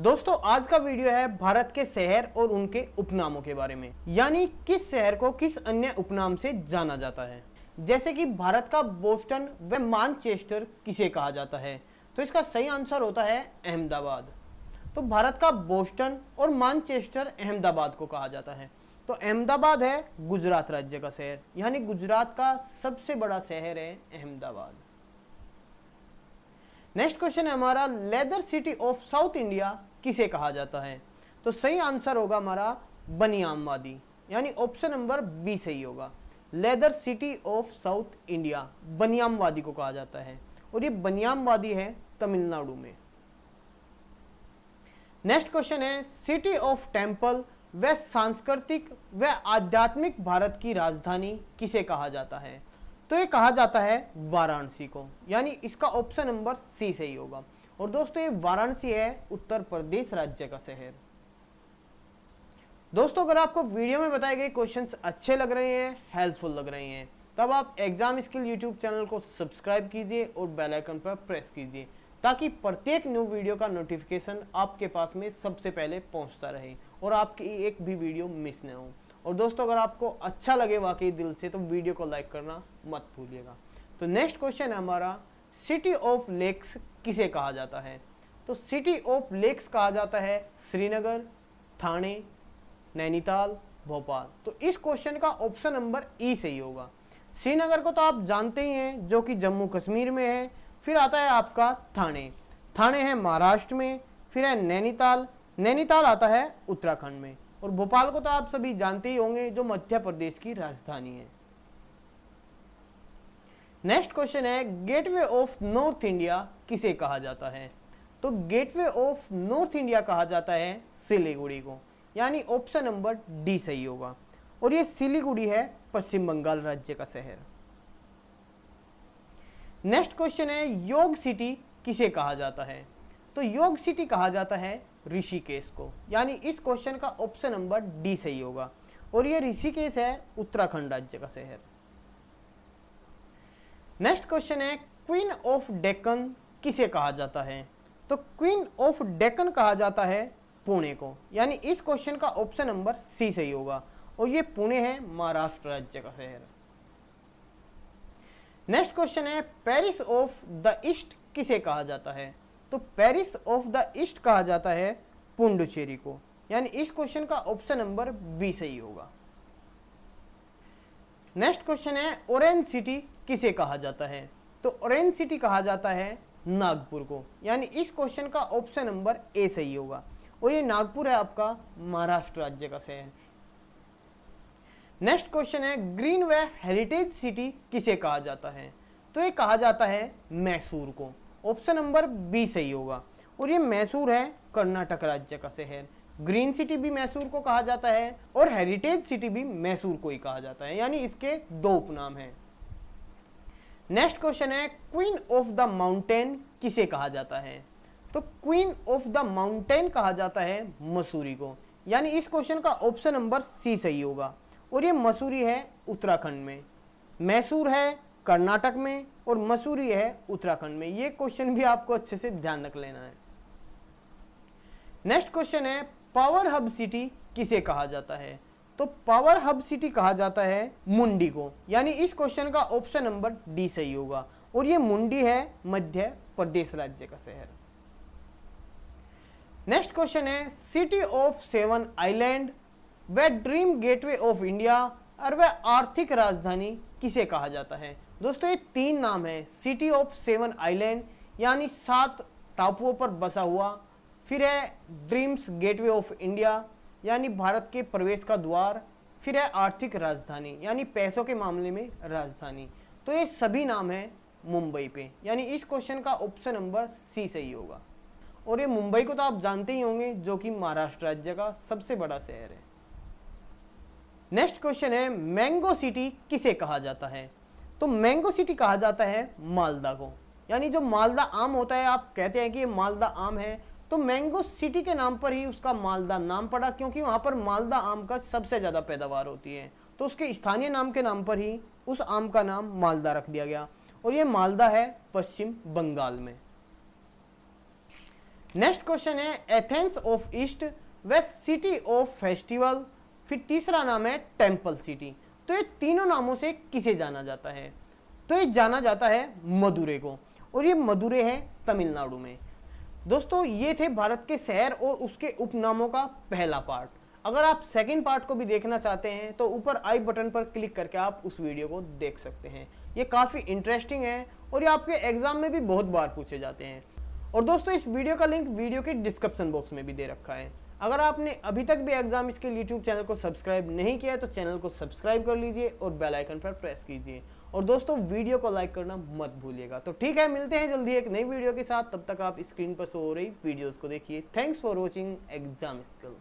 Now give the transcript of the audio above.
दोस्तों आज का वीडियो है भारत के शहर और उनके उपनामों के बारे में यानी किस शहर को किस अन्य उपनाम से जाना जाता है जैसे कि भारत का बोस्टन व मानचेस्टर किसे कहा जाता है तो इसका सही आंसर होता है अहमदाबाद तो भारत का बोस्टन और मानचेस्टर अहमदाबाद को कहा जाता है तो अहमदाबाद है गुजरात राज्य का शहर यानी गुजरात का सबसे बड़ा शहर है अहमदाबाद नेक्स्ट क्वेश्चन है हमारा leather city of South India किसे कहा जाता है तो सही आंसर होगा हमारा बनियाम वादी यानी ऑप्शन नंबर बी सही होगा leather city of South India बनियाम वादी को कहा जाता है और ये बनियाम वादी है तमिलनाडु में नेक्स्ट क्वेश्चन है सिटी ऑफ टेम्पल व सांस्कृतिक व आध्यात्मिक भारत की राजधानी किसे कहा जाता है तो ये कहा जाता है वाराणसी को यानी इसका ऑप्शन नंबर सी सही होगा और दोस्तों ये वाराणसी है उत्तर प्रदेश राज्य का शहर दोस्तों अगर आपको वीडियो में बताए गए क्वेश्चंस अच्छे लग रहे हैं हेल्पफुल लग रहे हैं तब आप एग्जाम स्किल यूट्यूब चैनल को सब्सक्राइब कीजिए और बेल आइकन पर प्रेस कीजिए ताकि प्रत्येक न्यू वीडियो का नोटिफिकेशन आपके पास में सबसे पहले पहुंचता रहे और आपकी एक भी वीडियो मिस न हो और दोस्तों अगर आपको अच्छा लगे वाकई दिल से तो वीडियो को लाइक करना मत भूलिएगा तो नेक्स्ट क्वेश्चन है हमारा सिटी ऑफ लेक्स किसे कहा जाता है तो सिटी ऑफ लेक्स कहा जाता है श्रीनगर थाने नैनीताल भोपाल तो इस क्वेश्चन का ऑप्शन नंबर ई सही होगा श्रीनगर को तो आप जानते ही हैं जो कि जम्मू कश्मीर में है फिर आता है आपका थाने थाने हैं महाराष्ट्र में फिर है नैनीताल नैनीताल आता है उत्तराखंड में और भोपाल को तो आप सभी जानते ही होंगे जो मध्य प्रदेश की राजधानी है नेक्स्ट क्वेश्चन है गेटवे ऑफ नॉर्थ इंडिया किसे कहा जाता है तो गेटवे ऑफ नॉर्थ इंडिया कहा जाता है सिलीगुड़ी को यानी ऑप्शन नंबर डी सही होगा और ये सिलीगुड़ी है पश्चिम बंगाल राज्य का शहर नेक्स्ट क्वेश्चन है योग सिटी किसे कहा जाता है तो योग सिटी कहा जाता है ऋषिकेश को यानी इस क्वेश्चन का ऑप्शन नंबर डी सही होगा और ये ऋषिकेश है उत्तराखंड राज्य का शहर नेक्स्ट क्वेश्चन है क्वीन ऑफ डेकन किसे कहा जाता है तो क्वीन ऑफ डेकन कहा जाता है पुणे को यानी इस क्वेश्चन का ऑप्शन नंबर सी सही होगा और ये पुणे है महाराष्ट्र राज्य का शहर नेक्स्ट क्वेश्चन है पेरिस ऑफ द ईस्ट किसे कहा जाता है तो पेरिस ऑफ द ईस्ट कहा जाता है पुंडुचेरी को यानी इस क्वेश्चन का ऑप्शन नंबर बी सही होगा नेक्स्ट क्वेश्चन है ऑरेंज सिटी किसे कहा जाता है तो ऑरेंज सिटी कहा जाता है नागपुर को यानी इस क्वेश्चन का ऑप्शन नंबर ए सही होगा और ये नागपुर है आपका महाराष्ट्र राज्य का शहर नेक्स्ट क्वेश्चन है ग्रीन वे हेरिटेज सिटी किसे कहा जाता है तो ये कहा जाता है मैसूर को ऑप्शन नंबर बी सही होगा और ये मैसूर है कर्नाटक राज्य का शहर ग्रीन सिटी भी मैसूर को कहा जाता है और हेरिटेज सिटी भी मैसूर को ही कहा जाता है यानी इसके दो उपनाम हैं नेक्स्ट क्वेश्चन है क्वीन ऑफ द माउंटेन किसे कहा जाता है तो क्वीन ऑफ द माउंटेन कहा जाता है मसूरी को यानी इस क्वेश्चन का ऑप्शन नंबर सी सही होगा और ये मसूरी है उत्तराखंड में मैसूर है कर्नाटक में और मसूरी है उत्तराखंड में ये क्वेश्चन भी आपको अच्छे से ध्यान रख लेना है नेक्स्ट क्वेश्चन है पावर हब सिटी किसे कहा जाता है तो पावर हब सिटी कहा जाता है मुंडी को यानी इस क्वेश्चन का ऑप्शन नंबर डी सही होगा और ये मुंडी है मध्य प्रदेश राज्य का शहर नेक्स्ट क्वेश्चन है सिटी ऑफ सेवन आइलैंड वे ड्रीम गेटवे ऑफ इंडिया और वह आर्थिक राजधानी किसे कहा जाता है दोस्तों ये तीन नाम है सिटी ऑफ सेवन आइलैंड यानी सात टापुओं पर बसा हुआ फिर है ड्रीम्स गेटवे ऑफ इंडिया यानी भारत के प्रवेश का द्वार फिर है आर्थिक राजधानी यानी पैसों के मामले में राजधानी तो ये सभी नाम है मुंबई पे यानी इस क्वेश्चन का ऑप्शन नंबर सी सही होगा और ये मुंबई को तो आप जानते ही होंगे जो कि महाराष्ट्र राज्य का सबसे बड़ा शहर है नेक्स्ट क्वेश्चन है मैंगो सिटी किसे कहा जाता है तो मैंगो सिटी कहा जाता है मालदा को यानी जो मालदा आम होता है आप कहते हैं कि ये मालदा आम है तो मैंगो सिटी के नाम पर ही उसका मालदा नाम पड़ा क्योंकि वहाँ पर मालदा आम का सबसे ज़्यादा पैदावार होती है तो उसके स्थानीय नाम के नाम पर ही उस आम का नाम मालदा रख दिया गया और ये मालदा है पश्चिम बंगाल में नेक्स्ट क्वेश्चन है Athens of east west city of festival फिर तीसरा नाम है टेंपल सिटी तो ये तीनों नामों से किसे जाना जाता है तो ये जाना जाता है मदुरे को और ये मदुरे है तमिलनाडु में दोस्तों ये थे भारत के शहर और उसके उपनामों का पहला पार्ट अगर आप सेकंड पार्ट को भी देखना चाहते हैं तो ऊपर आई बटन पर क्लिक करके आप उस वीडियो को देख सकते हैं ये काफ़ी इंटरेस्टिंग है और ये आपके एग्ज़ाम में भी बहुत बार पूछे जाते हैं और दोस्तों इस वीडियो का लिंक वीडियो के डिस्क्रिप्शन बॉक्स में भी दे रखा है अगर आपने अभी तक भी एग्जाम इसके यूट्यूब चैनल को सब्सक्राइब नहीं किया है तो चैनल को सब्सक्राइब कर लीजिए और बेल आइकन पर प्रेस कीजिए और दोस्तों वीडियो को लाइक करना मत भूलिएगा तो ठीक है मिलते हैं जल्दी एक नई वीडियो के साथ तब तक आप स्क्रीन पर शो हो रही वीडियोज को देखिए thanks for watching exam skill